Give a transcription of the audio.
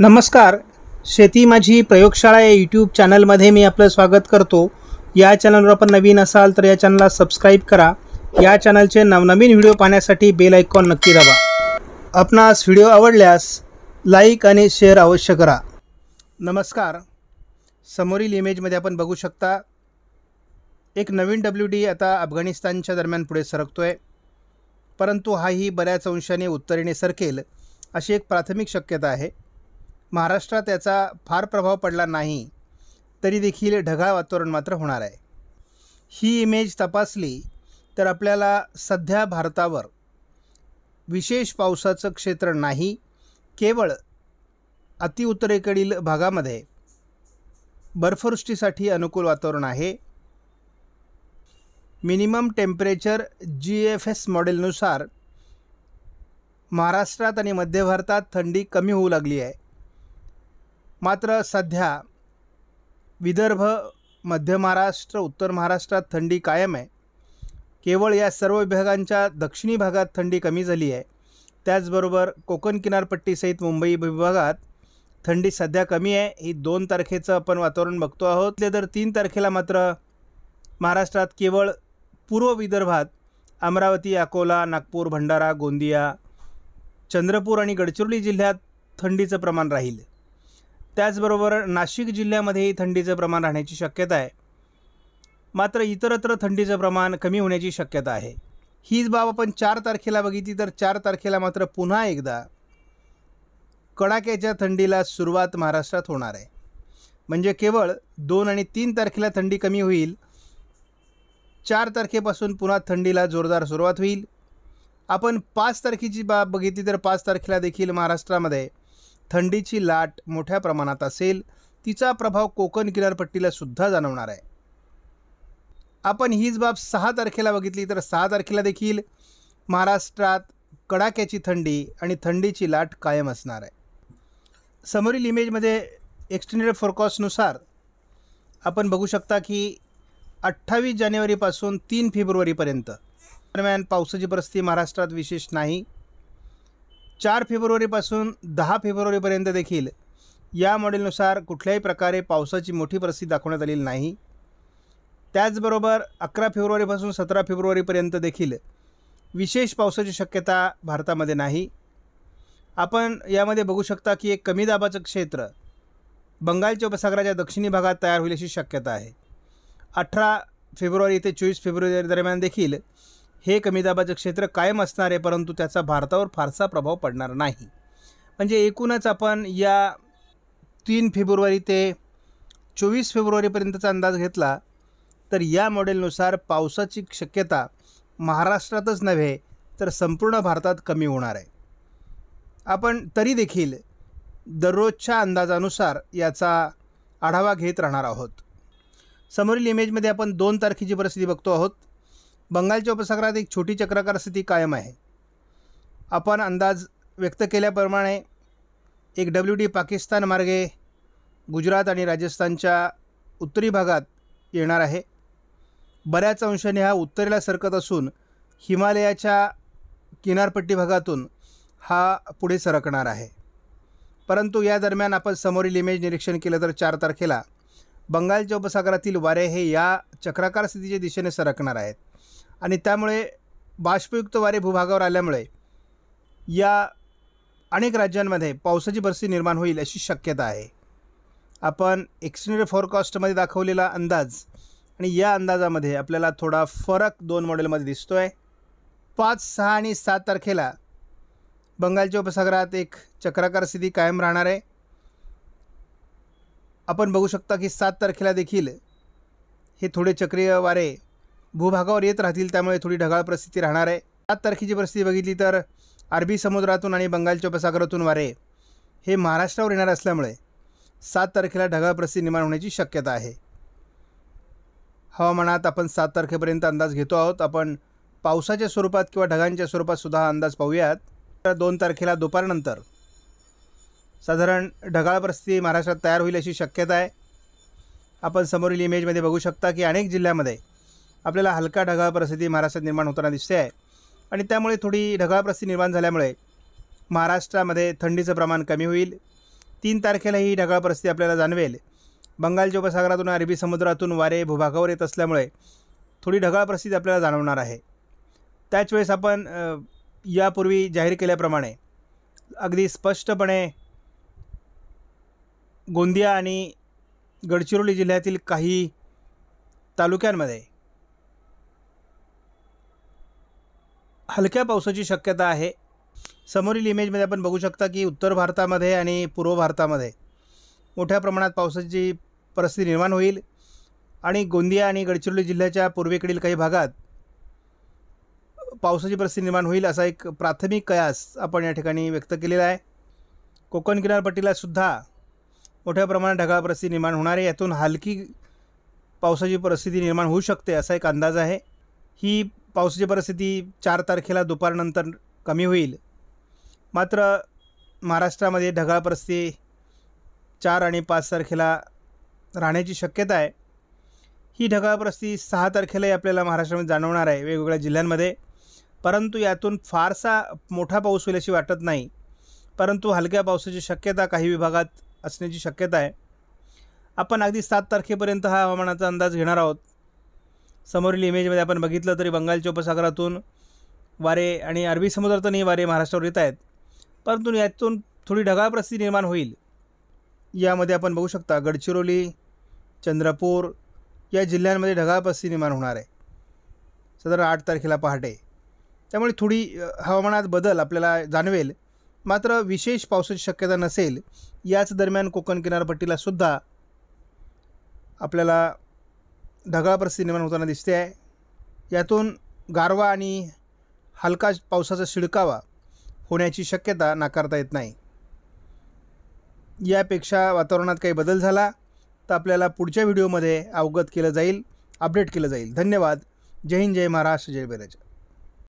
नमस्कार शेती माझी प्रयोगशाळा या यूट्यूब चॅनलमध्ये मी आपलं स्वागत करतो या चॅनलवर आपण नवीन असाल तर या चॅनलला सबस्क्राईब करा या चॅनलचे नवनवीन व्हिडिओ पाहण्यासाठी बेल आयकॉन नक्की दाबा आपणास व्हिडिओ आवडल्यास लाईक आणि शेअर अवश्य करा नमस्कार समोरील इमेजमध्ये आपण बघू शकता एक नवीन डब्ल्यू डी आता अफगाणिस्तानच्या दरम्यान पुढे सरकतो आहे परंतु हाही बऱ्याच अंशाने उत्तरेने सरकेल अशी एक प्राथमिक शक्यता आहे महाराष्ट्रात याचा फार प्रभाव पडला नाही तरी देखील ढगाळ वातावरण मात्र होणार आहे ही इमेज तपासली तर आपल्याला सध्या भारतावर विशेष पावसाचं क्षेत्र नाही केवळ अतिउत्तरेकडील भागामध्ये बर्फवृष्टीसाठी अनुकूल वातावरण आहे minimum temperature G F S मॉडेलनुसार महाराष्ट्रात आणि मध्य भारतात थंडी कमी होऊ लागली आहे मात्र सध्या विदर्भ मध्य महाराष्ट्र उत्तर महाराष्ट्रात थंडी कायम आहे केवळ या सर्व विभागांच्या दक्षिणी भागात थंडी कमी झाली आहे त्याचबरोबर कोकण किनारपट्टीसहित मुंबई विभागात थंडी सध्या कमी आहे ही दोन तारखेचं आपण वातावरण बघतो आहोत तर तीन तारखेला मात्र महाराष्ट्रात केवळ पूर्व विदर्भात अमरावती अकोला नागपूर भंडारा गोंदिया चंद्रपूर आणि गडचिरोली जिल्ह्यात थंडीचं प्रमाण राहील त्याचबरोबर नाशिक जिल्ह्यामध्येही थंडीचं प्रमाण राहण्याची शक्यता आहे मात्र इतरत्र थंडीचं प्रमाण कमी होण्याची शक्यता आहे हीच बाब आपण चार तारखेला बघितली तर चार तारखेला मात्र पुन्हा एकदा कडाक्याच्या थंडीला सुरुवात महाराष्ट्रात होणार आहे म्हणजे केवळ दोन आणि तीन तारखेला थंडी कमी होईल चार तारखेपासून पुन्हा थंडीला जोरदार सुरुवात होईल आपण पाच तारखेची बाब बघितली तर पाच तारखेला देखील महाराष्ट्रामध्ये थंडीची लाट मोठ्या प्रमाणात असेल तिचा प्रभाव कोकण किनारपट्टीला सुद्धा जाणवणार आहे आपण हीच बाब सहा तारखेला बघितली तर सहा तारखेला देखील महाराष्ट्रात कडाक्याची थंडी आणि थंडीची लाट कायम असणार आहे समोरील इमेजमध्ये एक्सटेंडेड फोरकॉस्टनुसार आपण बघू शकता की अठ्ठावीस जानेवारीपासून तीन फेब्रुवारीपर्यंत दरम्यान पावसाची परिस्थिती महाराष्ट्रात विशेष नाही चार फेब्रुवारीपासून दहा फेब्रुवारीपर्यंत देखील या मॉडेलनुसार कुठल्याही प्रकारे पावसाची मोठी परिस्थिती दाखवण्यात आलेली नाही त्याचबरोबर अकरा फेब्रुवारीपासून सतरा फेब्रुवारीपर्यंत देखील विशेष पावसाची शक्यता भारतामध्ये नाही आपण यामध्ये बघू शकता की एक कमी दाबाचं क्षेत्र बंगालच्या उपसागराच्या दक्षिणी भागात तयार होईल अशी शक्यता आहे अठरा फेब्रुवारी ते चोवीस फेब्रुवारी दरम्यान देखील हे कमी दाबाचं क्षेत्र कायम असणार आहे परंतु त्याचा भारतावर फारसा प्रभाव पडणार नाही म्हणजे एकूणच आपण या तीन फेब्रुवारी ते चोवीस फेब्रुवारीपर्यंतचा अंदाज घेतला तर या मॉडेलनुसार पावसाची शक्यता महाराष्ट्रातच नव्हे तर संपूर्ण भारतात कमी होणार आहे आपण तरी देखील दररोजच्या अंदाजानुसार याचा आढावा घेत राहणार आहोत समोरील इमेजमध्ये आपण दोन तारखेची परिस्थिती बघतो आहोत बंगालच्या उपसागरात एक छोटी चक्राकार स्थिती कायम आहे आपण अंदाज व्यक्त केल्याप्रमाणे एक डब्ल्यू डी पाकिस्तान मार्गे गुजरात आणि राजस्थानच्या उत्तरी भागात येणार आहे बऱ्याच अंशाने हा उत्तरेला सरकत असून हिमालयाच्या किनारपट्टी भागातून हा पुढे सरकणार आहे परंतु या दरम्यान आपण समोरील इमेज निरीक्षण केलं तर चार तारखेला बंगालच्या उपसागरातील वारे हे या चक्राकार स्थितीच्या दिशेने सरकणार आहेत आणि त्यामुळे बाष्पयुक्त वारे भूभागावर आल्यामुळे या अनेक राज्यांमध्ये पावसाची बरसी निर्माण होईल अशी शक्यता आहे आपण एक्सटेंडेड फॉरकास्टमध्ये दाखवलेला अंदाज आणि या अंदाजामध्ये आपल्याला थोडा फरक दोन मॉडेलमध्ये दिसतो आहे पाच सहा आणि सात तारखेला बंगालच्या उपसागरात एक चक्राकार स्थिती कायम राहणार आहे आपण बघू शकता की सात तारखेला देखील हे थोडे चक्रीय वारे भूभागावर येत राहतील त्यामुळे थोडी ढगाळ परिस्थिती राहणार आहे सात तारखेची परिस्थिती बघितली तर अरबी समुद्रातून आणि बंगालच्या उपसागरातून वारे हे महाराष्ट्रावर येणार असल्यामुळे सात तारखेला ढगाळ परिस्थिती निर्माण होण्याची शक्यता आहे हवामानात आपण सात तारखेपर्यंत अंदाज घेतो आहोत आपण पावसाच्या स्वरूपात किंवा ढगांच्या स्वरूपात सुद्धा अंदाज पाहूयात तर दोन तारखेला दुपारनंतर साधारण ढगाळ परिस्थिती महाराष्ट्रात तयार होईल अशी शक्यता आहे आपण समोरील इमेजमध्ये बघू शकता की अनेक जिल्ह्यामध्ये आपल्याला हलका ढगाळ परिस्थिती महाराष्ट्रात निर्माण होताना दिसते आहे आणि त्यामुळे थोडी ढगाळ परिस्थिती निर्माण झाल्यामुळे महाराष्ट्रामध्ये थंडीचं प्रमाण कमी होईल तीन तारखेला ही ढगाळ परिस्थिती आपल्याला जाणवेल बंगालच्या उपसागरातून अरबी समुद्रातून वारे भूभागावर येत असल्यामुळे थोडी ढगाळ परिस्थिती आपल्याला जाणवणार आहे त्याच वेळेस आपण यापूर्वी जाहीर केल्याप्रमाणे अगदी स्पष्टपणे गोंदिया आणि गडचिरोली जिल्ह्यातील काही तालुक्यांमध्ये हलक्या पावसाची शक्यता आहे समोरील इमेजमध्ये आपण बघू शकता की उत्तर भारतामध्ये आणि पूर्व भारतामध्ये मोठ्या प्रमाणात पावसाची परिस्थिती निर्माण होईल आणि गोंदिया आणि गडचिरोली जिल्ह्याच्या पूर्वेकडील काही भागात पावसाची परिस्थिती निर्माण होईल असा एक प्राथमिक कयास आपण या ठिकाणी व्यक्त केलेला आहे कोकण किनारपट्टीला सुद्धा मोठ्या प्रमाणात ढगाळ परिस्थिती निर्माण होणार आहे यातून हलकी पावसाची परिस्थिती निर्माण होऊ शकते असा एक अंदाज आहे ही पावसाची परिस्थिती चार तारखेला दुपारनंतर कमी होईल मात्र महाराष्ट्रामध्ये ढगाळ परिस्थिती चार आणि पाच तारखेला राहण्याची शक्यता आहे ही ढगाळ परिस्थिती सहा तारखेलाही आपल्याला महाराष्ट्रामध्ये जाणवणार आहे वेगवेगळ्या जिल्ह्यांमध्ये परंतु यातून फारसा मोठा पाऊस होईल अशी वाटत नाही परंतु हलक्या पावसाची शक्यता काही विभागात असण्याची शक्यता आहे आपण अगदी सात तारखेपर्यंत हा हवामानाचा अंदाज घेणार आहोत समोरील इमेजमध्ये आपण बघितलं तरी बंगालच्या उपसागरातून वारे आणि अरबी समुद्रातूनही वारे महाराष्ट्रावर येत आहेत परंतु यातून थोडी ढगाळ परिस्थिती निर्माण होईल यामध्ये आपण बघू शकता गडचिरोली चंद्रपूर या जिल्ह्यांमध्ये ढगाळ परिस्थिती निर्माण होणार आहे साधारण आठ तारखेला पहाटे त्यामुळे थोडी हवामानात बदल आपल्याला जाणवेल मात्र विशेष पावसाची शक्यता नसेल याच दरम्यान कोकण किनारपट्टीला सुद्धा आपल्याला ढगाळ परिस्थिती निर्माण होताना दिसते आहे यातून गारवा आणि हलका पावसाचा शिडकावा होण्याची शक्यता नाकारता येत नाही यापेक्षा वातावरणात काही बदल झाला तर आपल्याला पुढच्या व्हिडिओमध्ये अवगत केलं जाईल अपडेट केलं जाईल धन्यवाद जय हिंद जय महाराष्ट्र जय बैराज